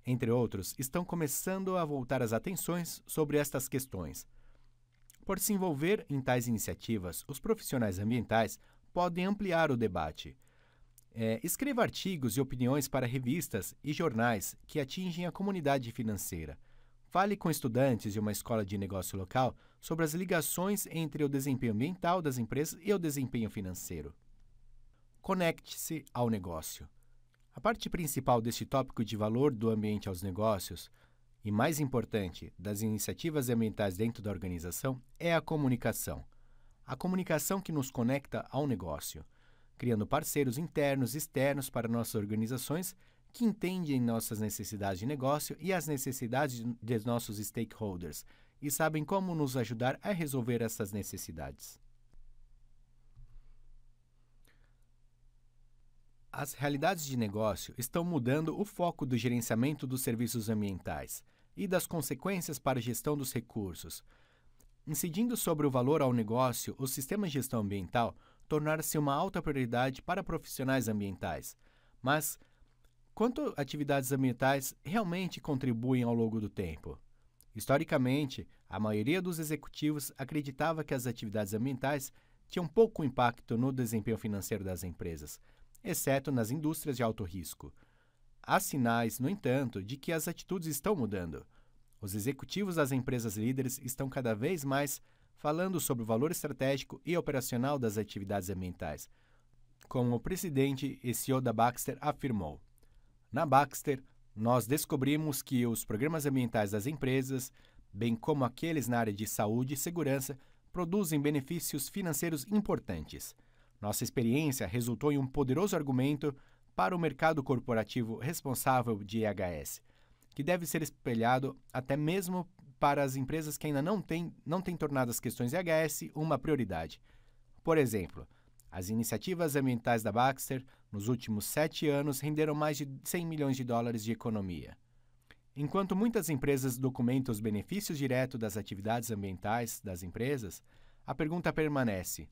entre outros, estão começando a voltar as atenções sobre estas questões. Por se envolver em tais iniciativas, os profissionais ambientais podem ampliar o debate é, escreva artigos e opiniões para revistas e jornais que atingem a comunidade financeira. Fale com estudantes de uma escola de negócio local sobre as ligações entre o desempenho ambiental das empresas e o desempenho financeiro. Conecte-se ao negócio. A parte principal deste tópico de valor do ambiente aos negócios e, mais importante, das iniciativas ambientais dentro da organização é a comunicação. A comunicação que nos conecta ao negócio criando parceiros internos e externos para nossas organizações que entendem nossas necessidades de negócio e as necessidades de nossos stakeholders e sabem como nos ajudar a resolver essas necessidades. As realidades de negócio estão mudando o foco do gerenciamento dos serviços ambientais e das consequências para a gestão dos recursos. Incidindo sobre o valor ao negócio, os sistemas de gestão ambiental tornar-se uma alta prioridade para profissionais ambientais. Mas quanto atividades ambientais realmente contribuem ao longo do tempo? Historicamente, a maioria dos executivos acreditava que as atividades ambientais tinham pouco impacto no desempenho financeiro das empresas, exceto nas indústrias de alto risco. Há sinais, no entanto, de que as atitudes estão mudando. Os executivos das empresas líderes estão cada vez mais falando sobre o valor estratégico e operacional das atividades ambientais. Como o presidente e CEO da Baxter afirmou, na Baxter, nós descobrimos que os programas ambientais das empresas, bem como aqueles na área de saúde e segurança, produzem benefícios financeiros importantes. Nossa experiência resultou em um poderoso argumento para o mercado corporativo responsável de IHS, que deve ser espelhado até mesmo para as empresas que ainda não têm não tem tornado as questões EHS uma prioridade. Por exemplo, as iniciativas ambientais da Baxter nos últimos sete anos renderam mais de 100 milhões de dólares de economia. Enquanto muitas empresas documentam os benefícios diretos das atividades ambientais das empresas, a pergunta permanece: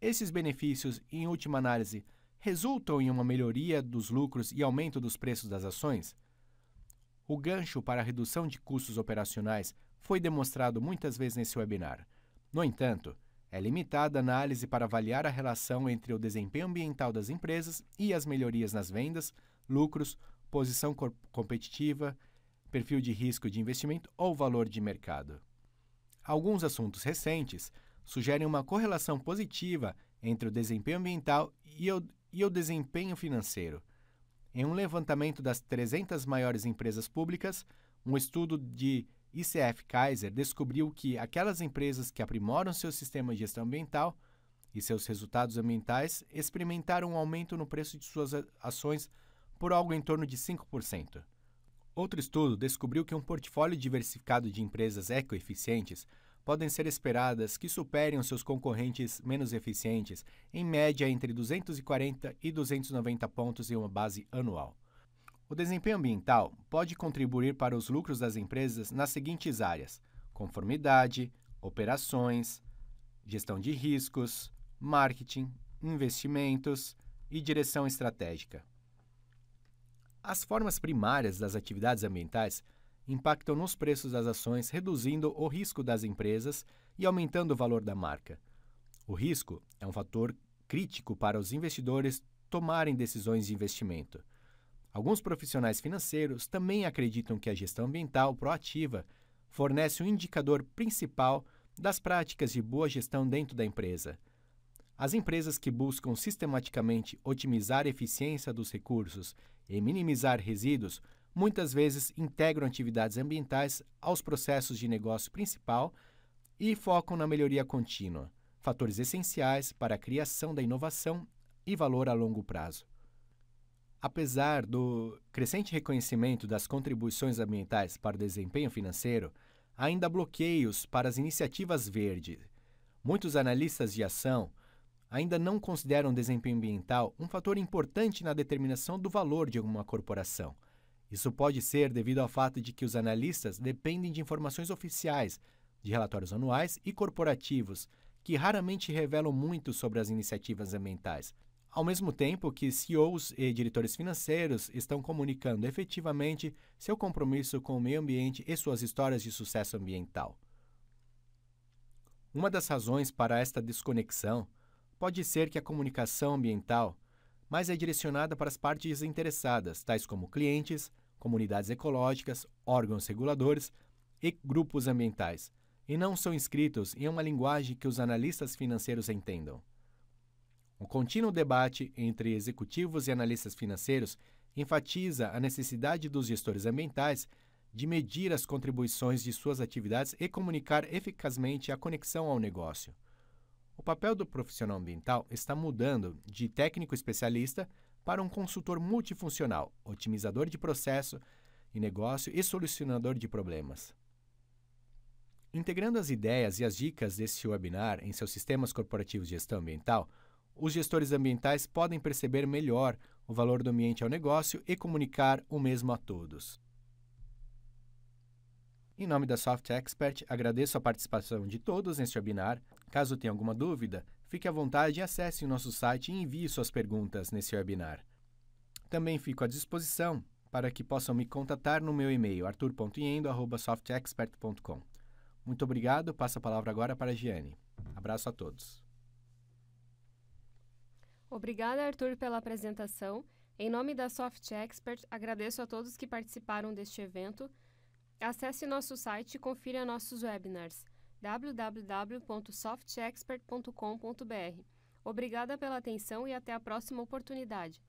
esses benefícios, em última análise, resultam em uma melhoria dos lucros e aumento dos preços das ações? O gancho para a redução de custos operacionais foi demonstrado muitas vezes nesse webinar. No entanto, é limitada a análise para avaliar a relação entre o desempenho ambiental das empresas e as melhorias nas vendas, lucros, posição competitiva, perfil de risco de investimento ou valor de mercado. Alguns assuntos recentes sugerem uma correlação positiva entre o desempenho ambiental e o, e o desempenho financeiro, em um levantamento das 300 maiores empresas públicas, um estudo de ICF Kaiser descobriu que aquelas empresas que aprimoram seu sistema de gestão ambiental e seus resultados ambientais experimentaram um aumento no preço de suas ações por algo em torno de 5%. Outro estudo descobriu que um portfólio diversificado de empresas ecoeficientes podem ser esperadas que superem os seus concorrentes menos eficientes, em média entre 240 e 290 pontos em uma base anual. O desempenho ambiental pode contribuir para os lucros das empresas nas seguintes áreas: conformidade, operações, gestão de riscos, marketing, investimentos e direção estratégica. As formas primárias das atividades ambientais impactam nos preços das ações, reduzindo o risco das empresas e aumentando o valor da marca. O risco é um fator crítico para os investidores tomarem decisões de investimento. Alguns profissionais financeiros também acreditam que a gestão ambiental proativa fornece um indicador principal das práticas de boa gestão dentro da empresa. As empresas que buscam sistematicamente otimizar a eficiência dos recursos e minimizar resíduos muitas vezes integram atividades ambientais aos processos de negócio principal e focam na melhoria contínua, fatores essenciais para a criação da inovação e valor a longo prazo. Apesar do crescente reconhecimento das contribuições ambientais para o desempenho financeiro, ainda há bloqueios para as iniciativas verdes. Muitos analistas de ação ainda não consideram o desempenho ambiental um fator importante na determinação do valor de alguma corporação. Isso pode ser devido ao fato de que os analistas dependem de informações oficiais, de relatórios anuais e corporativos, que raramente revelam muito sobre as iniciativas ambientais. Ao mesmo tempo que CEOs e diretores financeiros estão comunicando efetivamente seu compromisso com o meio ambiente e suas histórias de sucesso ambiental. Uma das razões para esta desconexão pode ser que a comunicação ambiental mais é direcionada para as partes interessadas, tais como clientes, comunidades ecológicas, órgãos reguladores e grupos ambientais, e não são escritos em uma linguagem que os analistas financeiros entendam. O contínuo debate entre executivos e analistas financeiros enfatiza a necessidade dos gestores ambientais de medir as contribuições de suas atividades e comunicar eficazmente a conexão ao negócio. O papel do profissional ambiental está mudando de técnico especialista para um consultor multifuncional, otimizador de processo e negócio e solucionador de problemas. Integrando as ideias e as dicas deste webinar em seus sistemas corporativos de gestão ambiental, os gestores ambientais podem perceber melhor o valor do ambiente ao negócio e comunicar o mesmo a todos. Em nome da Soft Expert, agradeço a participação de todos neste webinar. Caso tenha alguma dúvida, Fique à vontade e acesse o nosso site e envie suas perguntas nesse webinar. Também fico à disposição para que possam me contatar no meu e-mail arthur.iendo@softexpert.com. Muito obrigado, passo a palavra agora para a Giane. Abraço a todos. Obrigada, Arthur, pela apresentação. Em nome da Soft Expert, agradeço a todos que participaram deste evento. Acesse nosso site e confira nossos webinars www.softexpert.com.br. Obrigada pela atenção e até a próxima oportunidade.